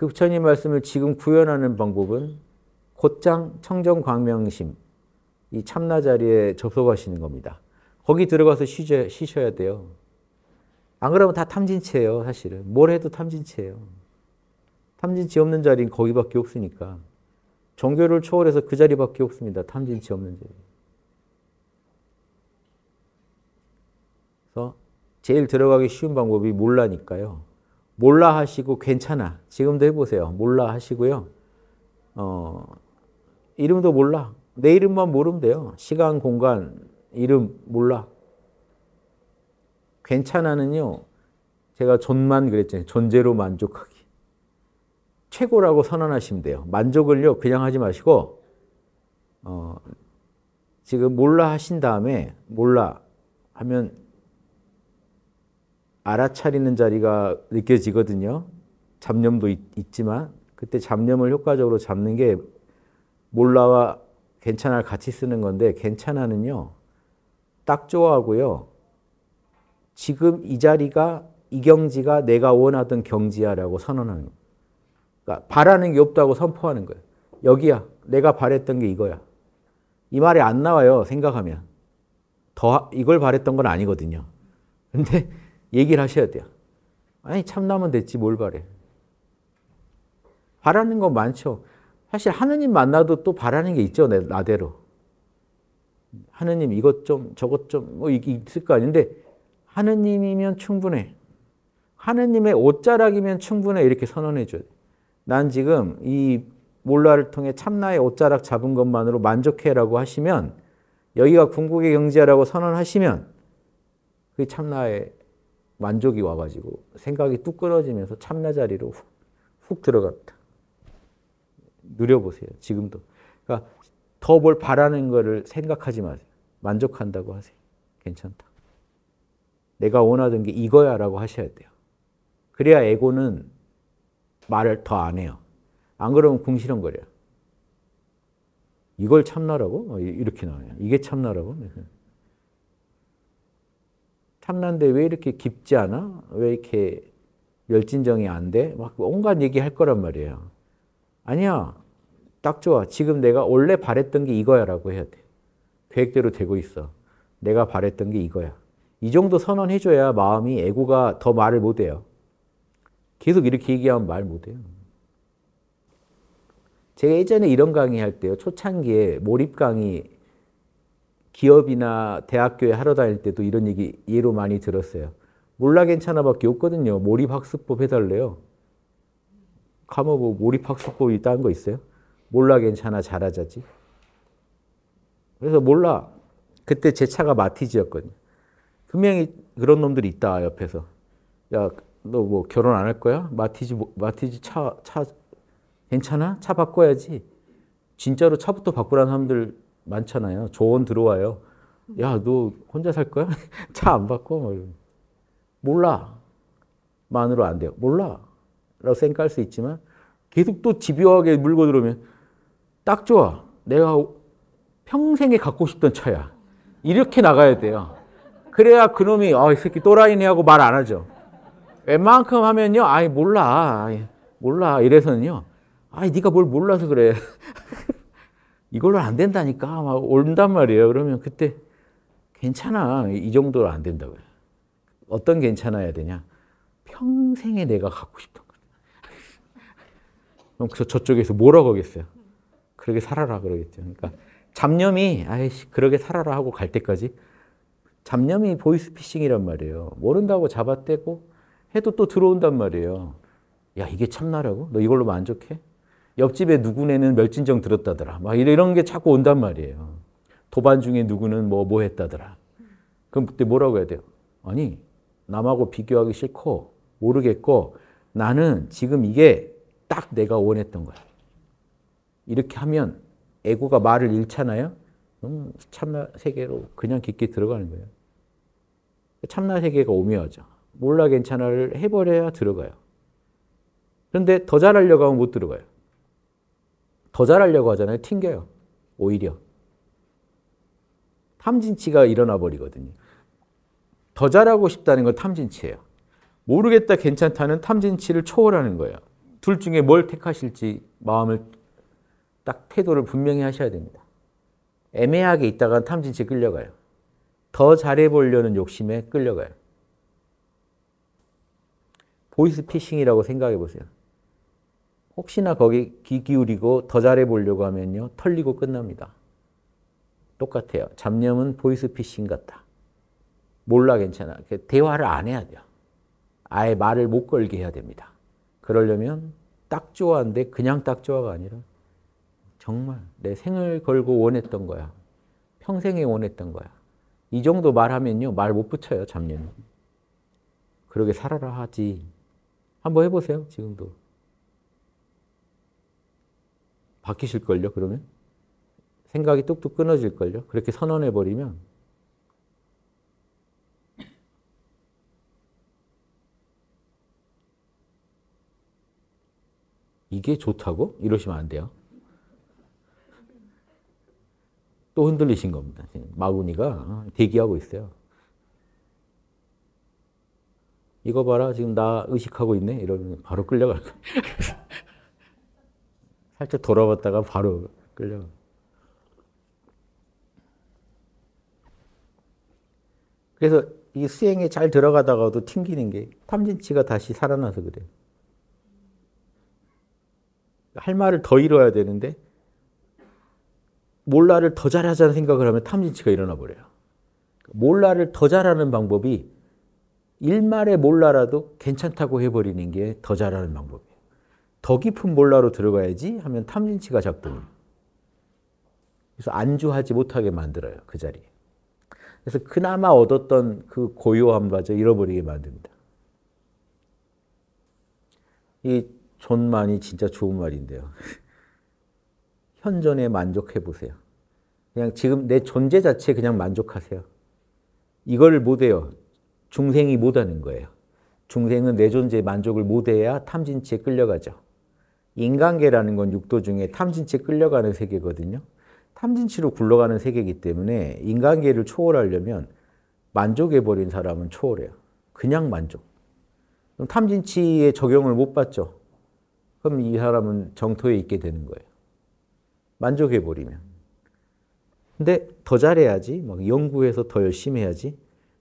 그 부처님 말씀을 지금 구현하는 방법은 곧장 청정광명심, 이 참나 자리에 접속하시는 겁니다. 거기 들어가서 쉬셔, 쉬셔야 돼요. 안 그러면 다 탐진체예요, 사실은. 뭘 해도 탐진체예요. 탐진치 없는 자리는 거기밖에 없으니까. 종교를 초월해서 그 자리밖에 없습니다. 탐진치 없는 자리. 그래서 제일 들어가기 쉬운 방법이 몰라니까요. 몰라 하시고 괜찮아. 지금도 해보세요. 몰라 하시고요. 어, 이름도 몰라. 내 이름만 모르면 돼요. 시간, 공간, 이름 몰라. 괜찮아는요. 제가 존만 그랬잖아요. 존재로 만족하기. 최고라고 선언하시면 돼요. 만족을요. 그냥 하지 마시고 어, 지금 몰라 하신 다음에 몰라 하면 알아차리는 자리가 느껴지거든요. 잡념도 있, 있지만 그때 잡념을 효과적으로 잡는 게 몰라와 괜찮아를 같이 쓰는 건데 괜찮아는요. 딱 좋아하고요. 지금 이 자리가 이 경지가 내가 원하던 경지야라고 선언하는 거예요. 그러니까 바라는 게 없다고 선포하는 거예요. 여기야. 내가 바랬던 게 이거야. 이 말이 안 나와요. 생각하면. 더 이걸 바랬던 건 아니거든요. 근데 얘기를 하셔야 돼요. 아니 참나면 됐지 뭘 바래. 바라는 건 많죠. 사실 하느님 만나도 또 바라는 게 있죠. 나대로. 하느님 이것 좀 저것 좀뭐 있을 거 아닌데 하느님이면 충분해. 하느님의 옷자락이면 충분해 이렇게 선언해 줘야 난 지금 이 몰라를 통해 참나의 옷자락 잡은 것만으로 만족해라고 하시면 여기가 궁극의 경지야라고 선언하시면 그게 참나의 만족이 와가지고 생각이 뚝 끊어지면서 참나 자리로 훅, 훅들어갔다 누려보세요. 지금도. 그러니까 더 뭘 바라는 거를 생각하지 마세요. 만족한다고 하세요. 괜찮다. 내가 원하던 게 이거야 라고 하셔야 돼요. 그래야 에고는 말을 더 안 해요. 안 그러면 궁시렁거려요. 이걸 참나라고? 어, 이렇게 나와요. 이게 참나라고? 네. 한나인데 왜 이렇게 깊지 않아? 왜 이렇게 열진정이 안 돼? 막 온갖 얘기할 거란 말이에요. 아니야. 딱 좋아. 지금 내가 원래 바랬던 게 이거야 라고 해야 돼. 계획대로 되고 있어. 내가 바랬던 게 이거야. 이 정도 선언해줘야 마음이 애고가 더 말을 못해요. 계속 이렇게 얘기하면 말 못해요. 제가 예전에 이런 강의할 때요. 초창기에 몰입 강의 기업이나 대학교에 하러 다닐 때도 이런 얘기 예로 많이 들었어요. 몰라 괜찮아 밖에 없거든요. 몰입학습법 해달래요. 가면 뭐 몰입학습법이 딴 거 있어요? 몰라 괜찮아 잘하자지. 그래서 몰라. 그때 제 차가 마티즈였거든요. 분명히 그런 놈들이 있다 옆에서. 야너 뭐 결혼 안 할 거야? 마티즈 뭐, 마티즈 차차 괜찮아? 차 바꿔야지. 진짜로 차부터 바꾸라는 사람들 많잖아요. 조언 들어와요. 야, 너 혼자 살 거야? 차안 받고? 뭐 몰라. 만으로 안 돼요. 몰라. 라고 생각할 수 있지만 계속 또 집요하게 물고 들어오면 딱 좋아. 내가 평생에 갖고 싶던 차야. 이렇게 나가야 돼요. 그래야 그놈이 아, 이 새끼 또라이네 하고 말 안 하죠. 웬만큼 하면요. 아이 몰라. 아이, 몰라. 이래서는요. 아이 네가 뭘 몰라서 그래. 이걸로 안 된다니까 막 온단 말이에요. 그러면 그때 괜찮아. 이 정도로 안 된다고요. 어떤 괜찮아야 되냐? 평생에 내가 갖고 싶던 거. 그럼 저, 저쪽에서 뭐라고 하겠어요? 그렇게 살아라 그러겠죠. 그러니까 잡념이 아이씨 그렇게 살아라 하고 갈 때까지 잡념이 보이스피싱이란 말이에요. 모른다고 잡아떼고 해도 또 들어온단 말이에요. 야 이게 참나라고? 너 이걸로 만족해? 옆집에 누구네는 멸진정 들었다더라. 막 이런 게 자꾸 온단 말이에요. 도반 중에 누구는 뭐, 뭐 했다더라. 그럼 그때 뭐라고 해야 돼요? 아니, 남하고 비교하기 싫고, 모르겠고, 나는 지금 이게 딱 내가 원했던 거야. 이렇게 하면 에고가 말을 잃잖아요? 음, 참나 세계로 그냥 깊게 들어가는 거예요. 참나 세계가 오묘하죠. 몰라 괜찮아를 해버려야 들어가요. 그런데 더 잘하려고 하면 못 들어가요. 더 잘하려고 하잖아요. 튕겨요. 오히려. 탐진치가 일어나 버리거든요. 더 잘하고 싶다는 건 탐진치예요. 모르겠다, 괜찮다는 탐진치를 초월하는 거예요. 둘 중에 뭘 택하실지 마음을 딱 태도를 분명히 하셔야 됩니다. 애매하게 있다가 탐진치 끌려가요. 더 잘해보려는 욕심에 끌려가요. 보이스피싱이라고 생각해 보세요. 혹시나 거기 귀 기울이고 더 잘해 보려고 하면요. 털리고 끝납니다. 똑같아요. 잡념은 보이스피싱 같다. 몰라 괜찮아. 그 대화를 안 해야 돼요. 아예 말을 못 걸게 해야 됩니다. 그러려면 딱 좋아한데 그냥 딱 좋아가 아니라 정말 내 생을 걸고 원했던 거야. 평생에 원했던 거야. 이 정도 말하면요. 말 못 붙여요. 잡념은. 그러게 살아라 하지. 한번 해보세요. 지금도. 바뀌실걸요, 그러면? 생각이 뚝뚝 끊어질걸요? 그렇게 선언해버리면? 이게 좋다고? 이러시면 안 돼요. 또 흔들리신 겁니다. 마구니가 대기하고 있어요. 이거 봐라, 지금 나 의식하고 있네? 이러면 바로 끌려갈 거예요. 살짝 돌아봤다가 바로 끌려. 그래서 이 수행에 잘 들어가다가도 튕기는 게 탐진치가 다시 살아나서 그래요. 할 말을 더 이뤄야 되는데 몰라를 더 잘하자는 생각을 하면 탐진치가 일어나 버려요. 몰라를 더 잘하는 방법이 일말의 몰라라도 괜찮다고 해버리는 게 더 잘하는 방법이에요. 더 깊은 몰라로 들어가야지 하면 탐진치가 작동. 그래서 안주하지 못하게 만들어요. 그 자리에. 그래서 그나마 얻었던 그 고요함마저 잃어버리게 만듭니다. 이 존만이 진짜 좋은 말인데요. 현존에 만족해 보세요. 그냥 지금 내 존재 자체에 그냥 만족하세요. 이걸 못해요. 중생이 못하는 거예요. 중생은 내 존재에 만족을 못해야 탐진치에 끌려가죠. 인간계라는 건 육도 중에 탐진치 끌려가는 세계거든요. 탐진치로 굴러가는 세계이기 때문에 인간계를 초월하려면 만족해버린 사람은 초월해요. 그냥 만족. 그럼 탐진치의 적용을 못 받죠. 그럼 이 사람은 정토에 있게 되는 거예요. 만족해버리면. 근데 더 잘해야지, 막 연구해서 더 열심히 해야지.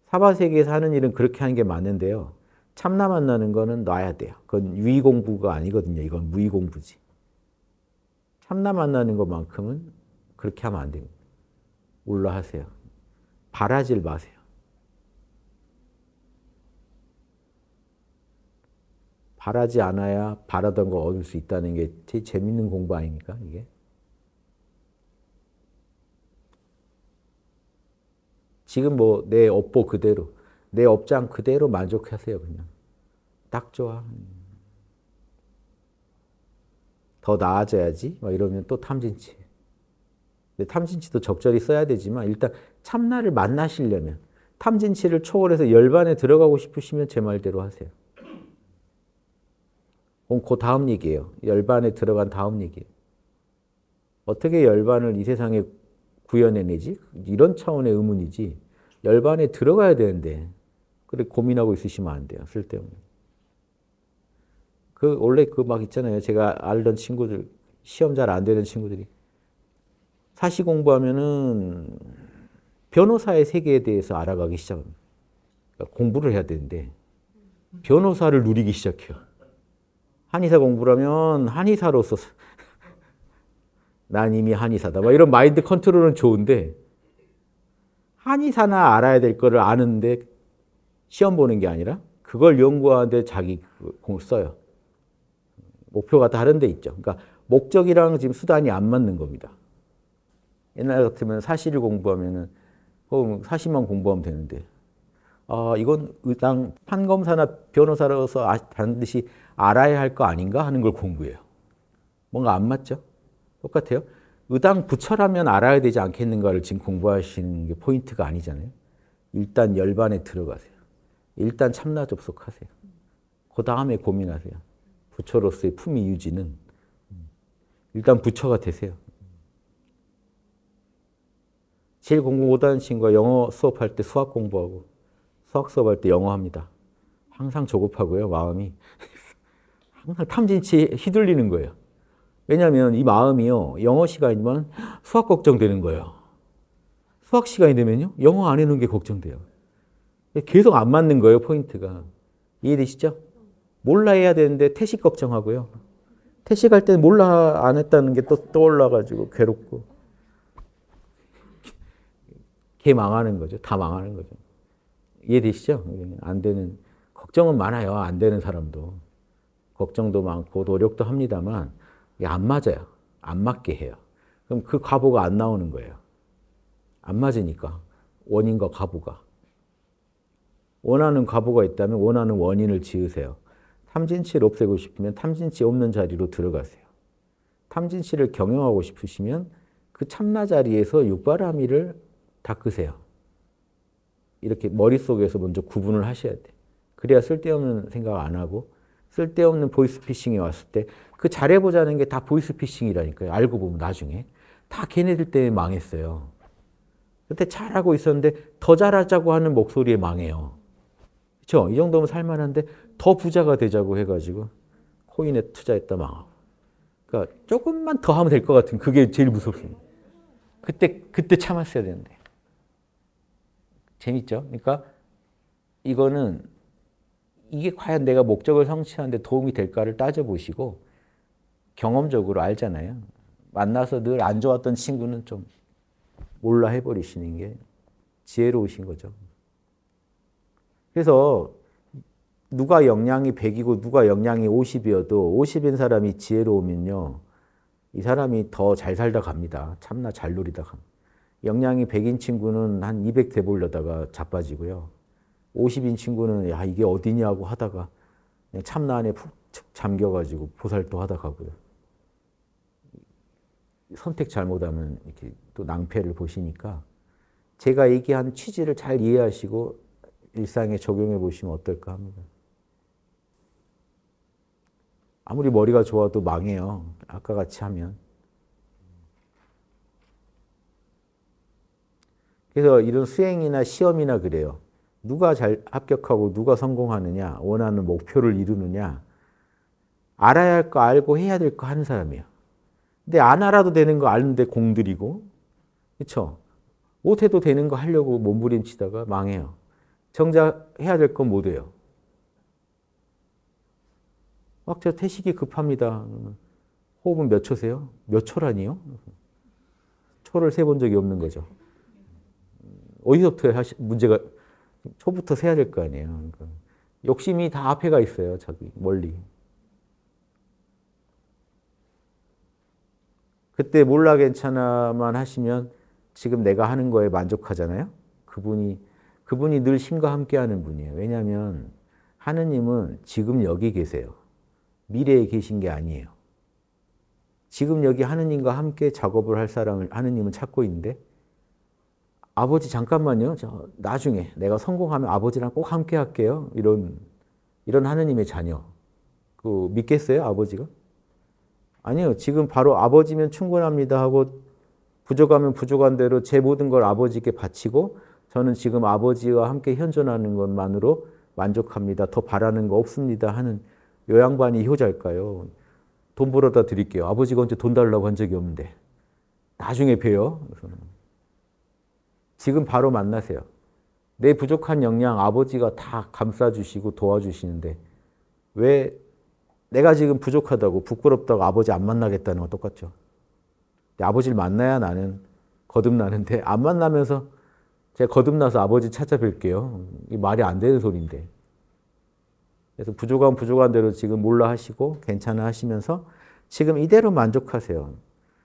사바세계에서 하는 일은 그렇게 하는 게 맞는데요. 참나 만나는 거는 놔야 돼요. 그건 유 공부가 아니거든요. 이건 무의 공부지. 참나 만나는 것만큼은 그렇게 하면 안 됩니다. 올라 하세요. 바라질 마세요. 바라지 않아야 바라던 거 얻을 수 있다는 게 제일 재밌는 공부 아닙니까, 이게? 지금 뭐 내 업보 그대로 내 업장 그대로 만족하세요, 그냥. 딱 좋아. 더 나아져야지. 막 이러면 또 탐진치. 근데 탐진치도 적절히 써야 되지만 일단 참나를 만나시려면 탐진치를 초월해서 열반에 들어가고 싶으시면 제 말대로 하세요. 그럼 그 다음 얘기예요. 열반에 들어간 다음 얘기 어떻게 열반을 이 세상에 구현해내지? 이런 차원의 의문이지. 열반에 들어가야 되는데 그래 고민하고 있으시면 안 돼요. 쓸데없는. 그 원래 그 막 있잖아요. 제가 알던 친구들 시험 잘 안 되는 친구들이 사시 공부하면은 변호사의 세계에 대해서 알아가기 시작합니다. 그러니까 공부를 해야 되는데 변호사를 누리기 시작해요. 한의사 공부라면 한의사로서 난 이미 한의사다. 막 이런 마인드 컨트롤은 좋은데 한의사나 알아야 될 거를 아는데 시험 보는 게 아니라 그걸 연구하는데 자기 그 공을 써요. 목표가 다른 데 있죠. 그러니까 목적이랑 지금 수단이 안 맞는 겁니다. 옛날 같으면 사실을 공부하면은 그럼 뭐 사실만 공부하면 되는데 아 이건 의당 판검사나 변호사로서 아, 반드시 알아야 할 거 아닌가 하는 걸 공부해요. 뭔가 안 맞죠? 똑같아요. 의당 부처라면 알아야 되지 않겠는가를 지금 공부하시는 게 포인트가 아니잖아요. 일단 열반에 들어가세요. 일단 참나 접속하세요. 그 다음에 고민하세요. 부처로서의 품위 유지는 음, 일단 부처가 되세요. 제일 공부 못하는 친구가 영어 수업할 때 수학 공부하고 수학 수업할 때 영어 합니다. 항상 조급하고요, 마음이. 항상 탐진치 휘둘리는 거예요. 왜냐하면 이 마음이요, 영어 시간이면 수학 걱정되는 거예요. 수학 시간이 되면요, 영어 안 해놓은 게 걱정돼요. 계속 안 맞는 거예요, 포인트가. 이해되시죠? 몰라 해야 되는데 태식 걱정하고요. 태식할 때는 몰라 안 했다는 게 또 떠올라가지고 괴롭고. 걔 망하는 거죠. 다 망하는 거죠. 이해되시죠? 안 되는, 걱정은 많아요. 안 되는 사람도. 걱정도 많고 노력도 합니다만 안 맞아요. 안 맞게 해요. 그럼 그 과보가 안 나오는 거예요. 안 맞으니까. 원인과 과보가. 원하는 과보가 있다면 원하는 원인을 지으세요. 탐진치를 없애고 싶으면 탐진치 없는 자리로 들어가세요. 탐진치를 경영하고 싶으시면 그 참나 자리에서 육바라미를 닦으세요. 이렇게 머릿속에서 먼저 구분을 하셔야 돼. 그래야 쓸데없는 생각 안 하고 쓸데없는 보이스피싱이 왔을 때 그 잘해보자는 게 다 보이스피싱이라니까요. 알고 보면 나중에. 다 걔네들 때문에 망했어요. 그때 잘하고 있었는데 더 잘하자고 하는 목소리에 망해요. 그렇죠? 이 정도면 살만한데 더 부자가 되자고 해가지고 코인에 투자했다 망하고. 그러니까 조금만 더 하면 될 것 같은 그게 제일 무섭습니다. 그때 그때 참았어야 되는데. 재밌죠? 그러니까 이거는 이게 과연 내가 목적을 성취하는데 도움이 될까를 따져보시고 경험적으로 알잖아요. 만나서 늘 안 좋았던 친구는 좀 몰라 해버리시는 게 지혜로우신 거죠. 그래서 누가 역량이 100이고 누가 역량이 50이어도 50인 사람이 지혜로우면요. 이 사람이 더 잘 살다 갑니다. 참나 잘 누리다 갑니다. 역량이 100인 친구는 한 200돼 보려다가 자빠지고요. 50인 친구는 야 이게 어디냐고 하다가 참나 안에 푹 잠겨가지고 보살도 하다 가고요. 선택 잘못하면 이렇게 또 낭패를 보시니까 제가 얘기한 취지를 잘 이해하시고 일상에 적용해 보시면 어떨까 합니다. 아무리 머리가 좋아도 망해요. 아까 같이 하면. 그래서 이런 수행이나 시험이나 그래요. 누가 잘 합격하고 누가 성공하느냐, 원하는 목표를 이루느냐, 알아야 할 거 알고 해야 될 거 하는 사람이에요. 근데 안 알아도 되는 거 아는데 공들이고, 그렇 못해도 되는 거 하려고 몸부림치다가 망해요. 정작 해야 될 건뭐 해요. 막저 태식이 급합니다. 호흡은 몇 초세요? 몇 초라니요? 초를 세 본 적이 없는 거죠. 어디서부터 문제가 초부터 세야 될 거 아니에요. 그러니까 욕심이 다 앞에 가 있어요. 자기 멀리. 그때 몰라 괜찮아만 하시면 지금 내가 하는 거에 만족하잖아요. 그분이 그분이 늘 신과 함께하는 분이에요. 왜냐하면 하느님은 지금 여기 계세요. 미래에 계신 게 아니에요. 지금 여기 하느님과 함께 작업을 할 사람을 하느님은 찾고 있는데 아버지 잠깐만요. 저 나중에 내가 성공하면 아버지랑 꼭 함께 할게요. 이런 이런 하느님의 자녀. 그 믿겠어요, 아버지가? 아니요. 지금 바로 아버지면 충분합니다 하고 부족하면 부족한 대로 제 모든 걸 아버지께 바치고 저는 지금 아버지와 함께 현존하는 것만으로 만족합니다. 더 바라는 거 없습니다. 하는 요양반이 효자일까요? 돈 벌어다 드릴게요. 아버지가 언제 돈 달라고 한 적이 없는데. 나중에 뵈요 지금 바로 만나세요. 내 부족한 역량 아버지가 다 감싸주시고 도와주시는데 왜 내가 지금 부족하다고 부끄럽다고 아버지 안 만나겠다는 건 똑같죠. 아버지를 만나야 나는 거듭나는데 안 만나면서 제가 거듭나서 아버지 찾아뵐게요. 이 말이 안 되는 소리인데. 그래서 부족한 부족한 대로 지금 몰라 하시고 괜찮아 하시면서 지금 이대로 만족하세요.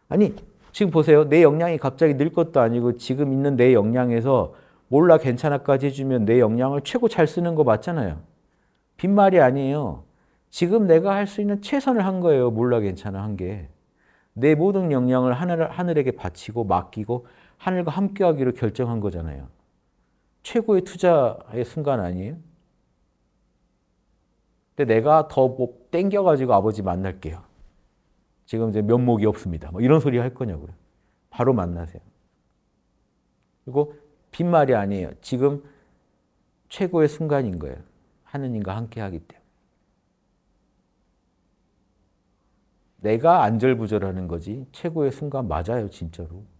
아니, 지금 보세요. 내 역량이 갑자기 늘 것도 아니고 지금 있는 내 역량에서 몰라 괜찮아까지 해주면 내 역량을 최고 잘 쓰는 거 맞잖아요. 빈말이 아니에요. 지금 내가 할 수 있는 최선을 한 거예요. 몰라 괜찮아 한 게. 내 모든 역량을 하늘, 하늘에게 바치고 맡기고 하늘과 함께하기로 결정한 거잖아요. 최고의 투자의 순간 아니에요? 근데 내가 더뭐 땡겨가지고 아버지 만날게요. 지금 이제 면목이 없습니다. 뭐 이런 소리 할 거냐고요. 바로 만나세요. 그리고 빈말이 아니에요. 지금 최고의 순간인 거예요. 하느님과 함께 하기 때문에. 내가 안절부절하는 거지 최고의 순간 맞아요, 진짜로.